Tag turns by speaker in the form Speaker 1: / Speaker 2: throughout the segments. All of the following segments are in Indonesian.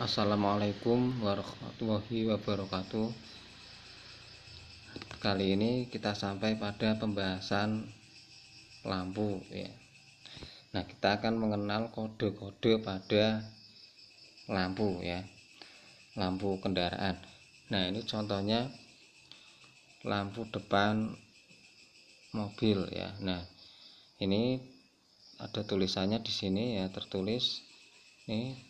Speaker 1: Assalamualaikum warahmatullahi wabarakatuh Kali ini kita sampai pada pembahasan lampu ya. Nah kita akan mengenal kode-kode pada lampu ya Lampu kendaraan Nah ini contohnya lampu depan mobil ya Nah ini ada tulisannya di sini ya tertulis nih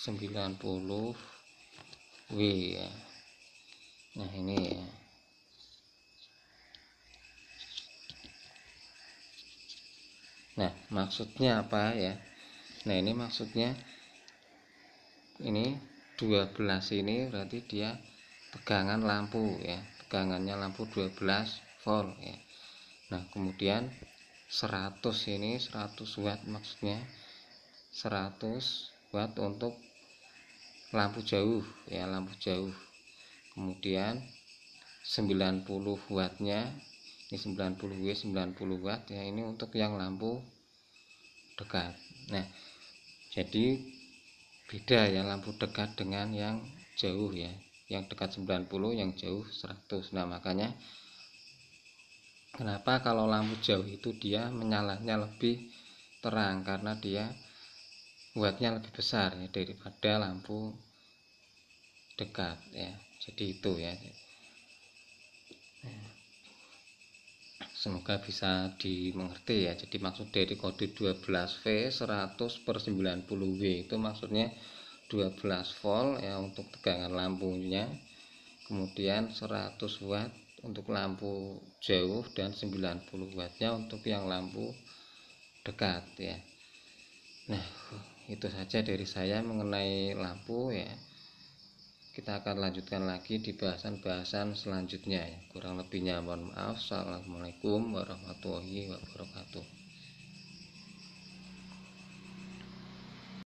Speaker 1: 90 W ya nah ini ya nah maksudnya apa ya nah ini maksudnya ini 12 ini berarti dia pegangan lampu ya pegangannya lampu 12 volt ya nah kemudian 100 ini 100 watt maksudnya 100 watt untuk lampu jauh ya lampu jauh kemudian 90 wattnya ini 90 W 90 watt ya ini untuk yang lampu dekat nah jadi beda ya lampu dekat dengan yang jauh ya yang dekat 90 yang jauh 100 nah makanya kenapa kalau lampu jauh itu dia menyalahnya lebih terang karena dia buatnya lebih besar ya daripada lampu dekat ya jadi itu ya semoga bisa dimengerti ya jadi maksud dari kode 12V 100 per 90W itu maksudnya 12 volt ya untuk tegangan lampunya kemudian 100 watt untuk lampu jauh dan 90 wattnya untuk yang lampu dekat ya nah itu saja dari saya mengenai lampu ya kita akan lanjutkan lagi di bahasan-bahasan selanjutnya ya. kurang lebihnya mohon maaf assalamualaikum warahmatullahi wabarakatuh